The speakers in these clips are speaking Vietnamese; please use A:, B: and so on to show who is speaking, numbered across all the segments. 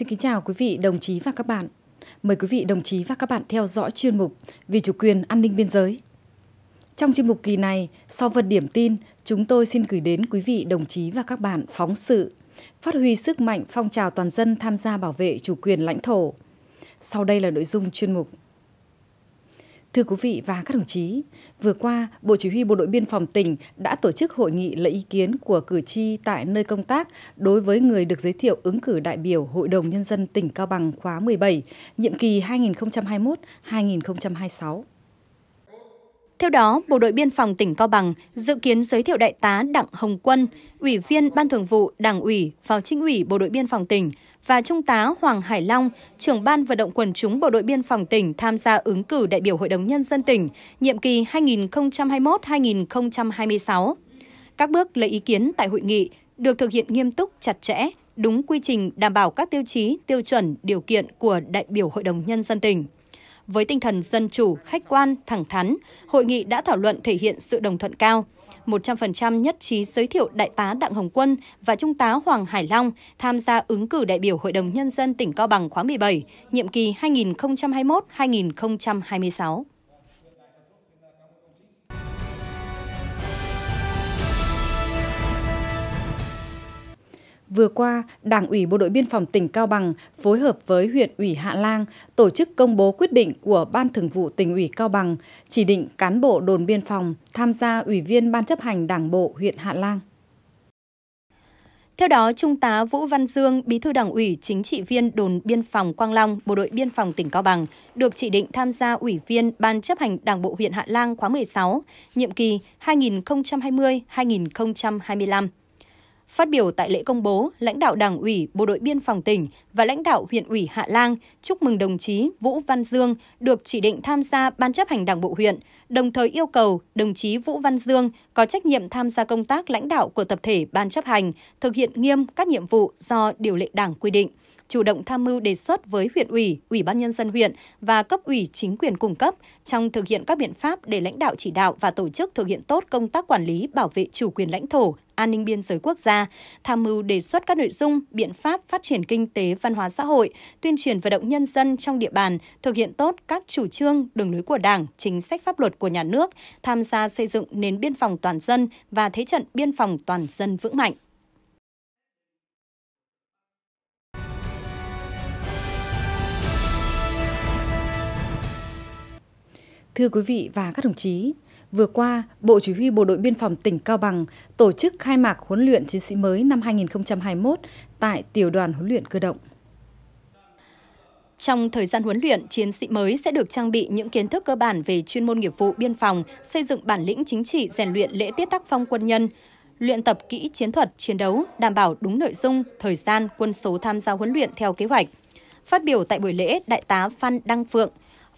A: Xin kính chào quý vị đồng chí và các bạn. Mời quý vị đồng chí và các bạn theo dõi chuyên mục Vì chủ quyền an ninh biên giới. Trong chuyên mục kỳ này, sau vật điểm tin, chúng tôi xin gửi đến quý vị đồng chí và các bạn phóng sự, phát huy sức mạnh phong trào toàn dân tham gia bảo vệ chủ quyền lãnh thổ. Sau đây là nội dung chuyên mục. Thưa quý vị và các đồng chí, vừa qua, Bộ Chỉ huy Bộ đội Biên phòng tỉnh đã tổ chức hội nghị lấy ý kiến của cử tri tại nơi công tác đối với người được giới thiệu ứng cử đại biểu Hội đồng Nhân dân tỉnh Cao Bằng khóa 17, nhiệm kỳ 2021-2026. Theo đó, Bộ đội Biên phòng tỉnh Cao Bằng dự kiến giới thiệu Đại tá Đặng Hồng Quân,
B: Ủy viên Ban Thường vụ Đảng ủy, Phó Chính ủy Bộ đội Biên phòng tỉnh, và Trung tá Hoàng Hải Long, trưởng ban vận động quần chúng Bộ đội Biên phòng tỉnh tham gia ứng cử đại biểu Hội đồng Nhân dân tỉnh, nhiệm kỳ 2021-2026. Các bước lấy ý kiến tại hội nghị được thực hiện nghiêm túc, chặt chẽ, đúng quy trình đảm bảo các tiêu chí, tiêu chuẩn, điều kiện của đại biểu Hội đồng Nhân dân tỉnh. Với tinh thần dân chủ, khách quan, thẳng thắn, hội nghị đã thảo luận thể hiện sự đồng thuận cao. 100% nhất trí giới thiệu Đại tá Đặng Hồng Quân và Trung tá Hoàng Hải Long tham gia ứng cử đại biểu Hội đồng Nhân dân tỉnh Cao Bằng khóa 17, nhiệm kỳ 2021-2026.
A: Vừa qua, Đảng ủy Bộ đội Biên phòng tỉnh Cao Bằng phối hợp với huyện ủy Hạ Lang tổ chức công bố quyết định của Ban Thường vụ tỉnh ủy Cao Bằng chỉ định cán bộ đồn biên phòng tham gia ủy viên Ban chấp hành Đảng bộ huyện Hạ Lang. Theo đó, Trung tá Vũ Văn Dương, Bí thư Đảng ủy, chính trị viên đồn biên
B: phòng Quang Long, Bộ đội biên phòng tỉnh Cao Bằng, được chỉ định tham gia ủy viên Ban chấp hành Đảng bộ huyện Hạ Lang khóa 16, nhiệm kỳ 2020-2025. Phát biểu tại lễ công bố, lãnh đạo Đảng ủy, Bộ đội Biên phòng tỉnh và lãnh đạo huyện ủy Hạ Lang chúc mừng đồng chí Vũ Văn Dương được chỉ định tham gia Ban chấp hành Đảng bộ huyện, đồng thời yêu cầu đồng chí Vũ Văn Dương có trách nhiệm tham gia công tác lãnh đạo của tập thể Ban chấp hành, thực hiện nghiêm các nhiệm vụ do điều lệ Đảng quy định chủ động tham mưu đề xuất với huyện ủy, ủy ban nhân dân huyện và cấp ủy chính quyền cung cấp trong thực hiện các biện pháp để lãnh đạo chỉ đạo và tổ chức thực hiện tốt công tác quản lý bảo vệ chủ quyền lãnh thổ, an ninh biên giới quốc gia, tham mưu đề xuất các nội dung, biện pháp phát triển kinh tế, văn hóa xã hội, tuyên truyền vận động nhân dân trong địa bàn thực hiện tốt các chủ trương, đường lối của Đảng, chính sách pháp luật của nhà nước, tham gia xây dựng nền biên phòng toàn dân và thế trận biên phòng toàn dân vững
A: mạnh. Thưa quý vị và các đồng chí, vừa qua, Bộ Chỉ huy Bộ đội Biên phòng tỉnh Cao Bằng tổ chức khai mạc huấn luyện chiến sĩ mới năm 2021 tại Tiểu đoàn huấn luyện cơ động.
B: Trong thời gian huấn luyện, chiến sĩ mới sẽ được trang bị những kiến thức cơ bản về chuyên môn nghiệp vụ biên phòng, xây dựng bản lĩnh chính trị, rèn luyện lễ tiết tác phong quân nhân, luyện tập kỹ chiến thuật chiến đấu, đảm bảo đúng nội dung, thời gian, quân số tham gia huấn luyện theo kế hoạch. Phát biểu tại buổi lễ, Đại tá Phan Đăng Phượng,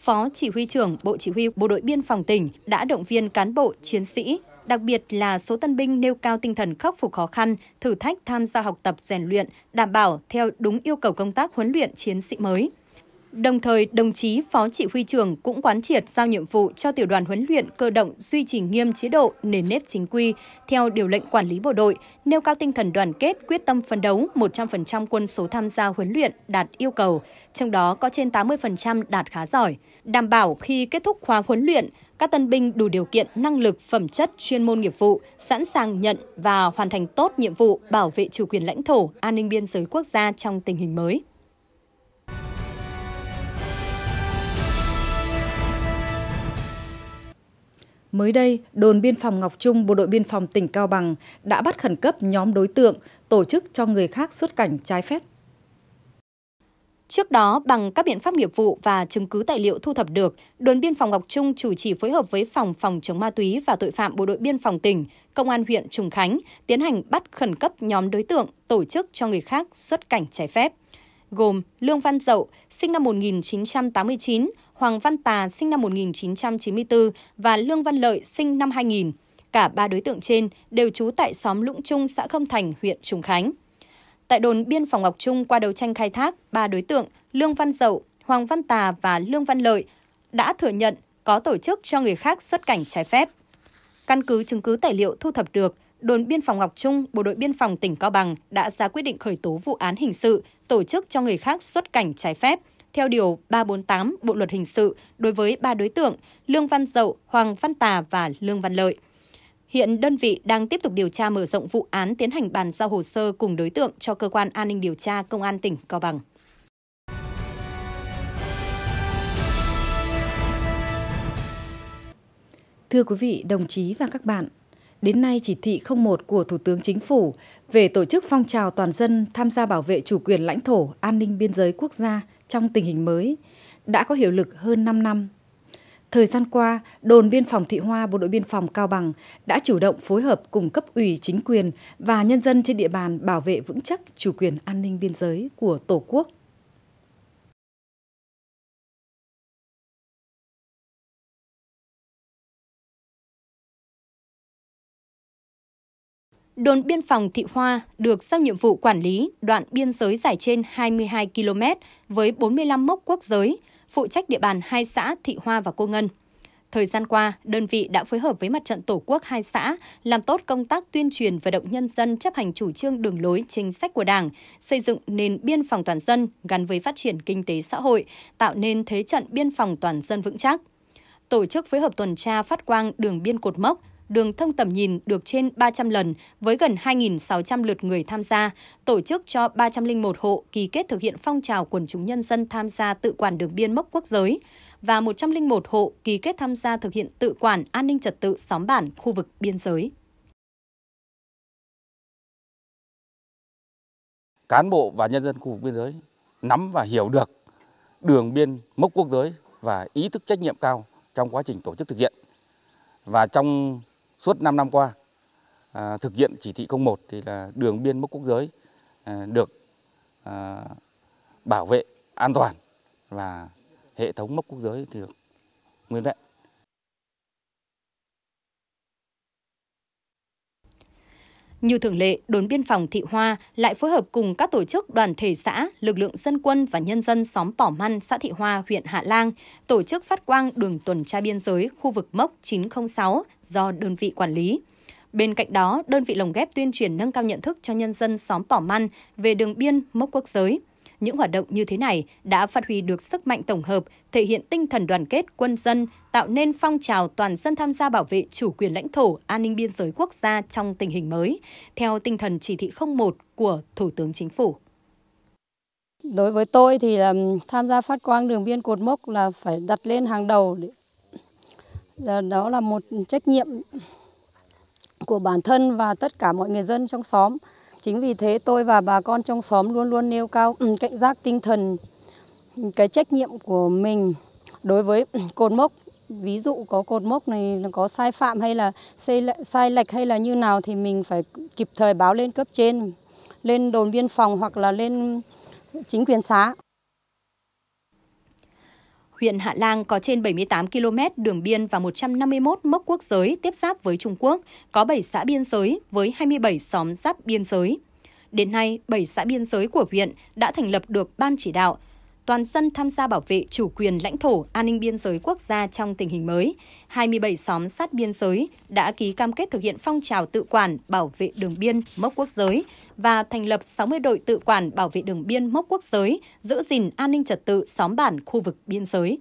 B: Phó Chỉ huy trưởng Bộ Chỉ huy Bộ đội Biên phòng tỉnh đã động viên cán bộ, chiến sĩ, đặc biệt là số tân binh nêu cao tinh thần khắc phục khó khăn, thử thách tham gia học tập rèn luyện, đảm bảo theo đúng yêu cầu công tác huấn luyện chiến sĩ mới. Đồng thời, đồng chí Phó Chỉ huy trưởng cũng quán triệt giao nhiệm vụ cho tiểu đoàn huấn luyện cơ động duy trì nghiêm chế độ, nền nếp chính quy theo điều lệnh quản lý bộ đội, nêu cao tinh thần đoàn kết, quyết tâm phấn đấu 100% quân số tham gia huấn luyện đạt yêu cầu, trong đó có trên 80% đạt khá giỏi. Đảm bảo khi kết thúc khóa huấn luyện, các tân binh đủ điều kiện, năng lực, phẩm chất, chuyên môn nghiệp vụ, sẵn sàng nhận và hoàn thành tốt nhiệm vụ bảo vệ chủ quyền lãnh thổ, an ninh biên giới quốc gia trong tình hình mới.
A: Mới đây, đồn biên phòng Ngọc Trung, bộ đội biên phòng tỉnh Cao Bằng đã bắt khẩn cấp nhóm đối tượng tổ chức cho người khác xuất cảnh trái phép. Trước
B: đó, bằng các biện pháp nghiệp vụ và chứng cứ tài liệu thu thập được, đồn biên phòng Ngọc Trung chủ trì phối hợp với phòng phòng chống ma túy và tội phạm bộ đội biên phòng tỉnh, công an huyện Trùng Khánh tiến hành bắt khẩn cấp nhóm đối tượng tổ chức cho người khác xuất cảnh trái phép gồm Lương Văn Dậu, sinh năm 1989, Hoàng Văn Tà sinh năm 1994 và Lương Văn Lợi sinh năm 2000. Cả ba đối tượng trên đều trú tại xóm Lũng Trung, xã Khâm Thành, huyện Trùng Khánh. Tại đồn biên phòng Ngọc Trung qua đấu tranh khai thác, ba đối tượng Lương Văn Dậu, Hoàng Văn Tà và Lương Văn Lợi đã thừa nhận có tổ chức cho người khác xuất cảnh trái phép. Căn cứ chứng cứ tài liệu thu thập được, đồn biên phòng Ngọc Trung, Bộ đội biên phòng tỉnh Cao Bằng đã ra quyết định khởi tố vụ án hình sự tổ chức cho người khác xuất cảnh trái phép – theo Điều 348 Bộ Luật Hình sự đối với ba đối tượng Lương Văn Dậu, Hoàng Văn Tà và Lương Văn Lợi. Hiện đơn vị đang tiếp tục điều tra mở rộng vụ án tiến hành bàn giao hồ sơ cùng đối tượng cho Cơ quan An ninh Điều tra Công an tỉnh Cao Bằng.
A: Thưa quý vị, đồng chí và các bạn, Đến nay, chỉ thị 01 của Thủ tướng Chính phủ về tổ chức phong trào toàn dân tham gia bảo vệ chủ quyền lãnh thổ, an ninh biên giới quốc gia trong tình hình mới đã có hiệu lực hơn 5 năm. Thời gian qua, đồn biên phòng Thị Hoa, bộ đội biên phòng Cao Bằng đã chủ động phối hợp cùng cấp ủy chính quyền và nhân dân trên địa bàn bảo vệ vững chắc chủ quyền an ninh biên giới của Tổ quốc. Đồn biên phòng
B: Thị Hoa được giao nhiệm vụ quản lý đoạn biên giới dài trên 22 km với 45 mốc quốc giới, phụ trách địa bàn hai xã Thị Hoa và Cô Ngân. Thời gian qua, đơn vị đã phối hợp với mặt trận Tổ quốc hai xã làm tốt công tác tuyên truyền vận động nhân dân chấp hành chủ trương đường lối chính sách của Đảng, xây dựng nền biên phòng toàn dân gắn với phát triển kinh tế xã hội, tạo nên thế trận biên phòng toàn dân vững chắc tổ chức phối hợp tuần tra phát quang đường biên cột mốc đường thông tầm nhìn được trên 300 lần với gần 2.600 lượt người tham gia, tổ chức cho 301 hộ ký kết thực hiện phong trào quần chúng nhân dân tham gia tự quản đường biên mốc quốc giới và 101 hộ ký kết tham gia thực hiện tự quản an ninh trật tự xóm bản khu vực biên giới.
A: Cán bộ và nhân dân khu vực biên giới nắm và hiểu được đường biên mốc quốc giới và ý thức trách nhiệm cao trong quá trình tổ chức thực hiện. Và trong suốt 5 năm qua à, thực hiện chỉ thị 01 thì là đường biên mốc quốc giới à, được à, bảo vệ an toàn và hệ thống mốc quốc giới thì được nguyên vẹn.
B: Như thường lệ, đồn biên phòng Thị Hoa lại phối hợp cùng các tổ chức đoàn thể xã, lực lượng dân quân và nhân dân xóm Pỏ Măn, xã Thị Hoa, huyện Hạ Lang tổ chức phát quang đường tuần tra biên giới khu vực mốc 906 do đơn vị quản lý. Bên cạnh đó, đơn vị lồng ghép tuyên truyền nâng cao nhận thức cho nhân dân xóm Pỏ Măn về đường biên mốc quốc giới – những hoạt động như thế này đã phát huy được sức mạnh tổng hợp, thể hiện tinh thần đoàn kết quân dân, tạo nên phong trào toàn dân tham gia bảo vệ chủ quyền lãnh thổ, an ninh biên giới quốc gia trong tình hình mới, theo tinh thần chỉ thị 01 của Thủ tướng Chính phủ.
A: Đối với tôi thì là tham gia phát quang đường biên cột mốc là phải đặt lên hàng đầu. Đó là một trách nhiệm của bản thân và tất cả mọi người dân trong xóm. Chính vì thế tôi và bà con trong xóm luôn luôn nêu cao ừ, cảnh giác tinh thần cái trách nhiệm của mình đối với ừ, cột mốc ví dụ có cột mốc này có sai phạm hay là sai lệch hay là như nào thì mình phải kịp thời báo lên cấp trên lên đồn biên phòng hoặc là lên chính quyền xã
B: huyện Hạ Lang có trên 78 km đường biên và 151 mốc quốc giới tiếp giáp với Trung Quốc, có 7 xã biên giới với 27 xóm giáp biên giới. Đến nay, 7 xã biên giới của huyện đã thành lập được ban chỉ đạo – toàn dân tham gia bảo vệ chủ quyền lãnh thổ, an ninh biên giới quốc gia trong tình hình mới. 27 xóm sát biên giới đã ký cam kết thực hiện phong trào tự quản bảo vệ đường biên mốc quốc giới và thành lập 60 đội tự quản bảo vệ đường biên mốc quốc giới, giữ gìn an ninh trật tự xóm bản khu vực biên giới.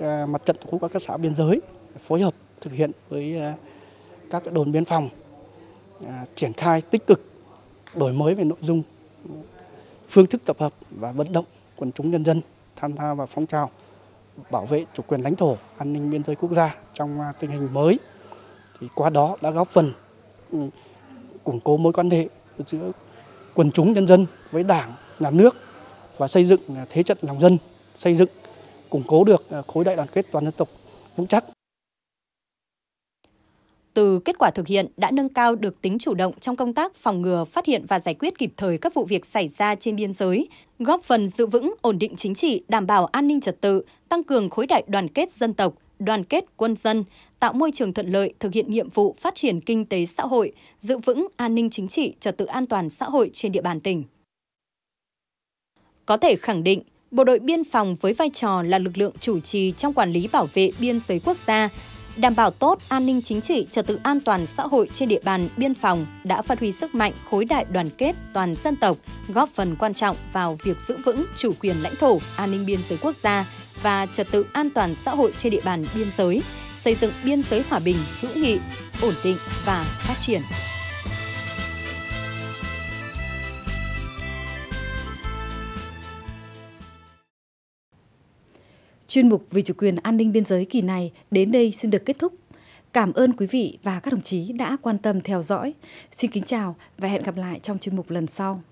A: À, mặt trận của các xã biên giới phối hợp thực hiện với à, các đồn biên phòng à, triển khai tích cực đổi mới về nội dung phương thức tập hợp và vận động quần chúng nhân dân tham gia vào phong trào bảo vệ chủ quyền lãnh thổ, an ninh biên giới quốc gia trong à, tình hình mới. Thì qua đó đã góp phần ừ, củng cố mối quan hệ giữa quần chúng nhân dân với Đảng, nhà nước và xây dựng à, thế trận lòng dân, xây dựng củng cố được à, khối đại đoàn kết toàn dân tộc vững chắc
B: từ kết quả thực hiện đã nâng cao được tính chủ động trong công tác phòng ngừa, phát hiện và giải quyết kịp thời các vụ việc xảy ra trên biên giới, góp phần giữ vững ổn định chính trị, đảm bảo an ninh trật tự, tăng cường khối đại đoàn kết dân tộc, đoàn kết quân dân, tạo môi trường thuận lợi thực hiện nhiệm vụ phát triển kinh tế xã hội, giữ vững an ninh chính trị, trật tự an toàn xã hội trên địa bàn tỉnh. Có thể khẳng định, Bộ đội biên phòng với vai trò là lực lượng chủ trì trong quản lý bảo vệ biên giới quốc gia đảm bảo tốt an ninh chính trị, trật tự an toàn xã hội trên địa bàn biên phòng đã phát huy sức mạnh khối đại đoàn kết toàn dân tộc, góp phần quan trọng vào việc giữ vững chủ quyền lãnh thổ, an ninh biên giới quốc gia và trật tự an toàn xã hội trên địa bàn biên giới, xây dựng biên giới hòa bình, hữu nghị, ổn định và phát
A: triển. Chuyên mục về chủ quyền an ninh biên giới kỳ này đến đây xin được kết thúc. Cảm ơn quý vị và các đồng chí đã quan tâm theo dõi. Xin kính chào và hẹn gặp lại trong chuyên mục lần sau.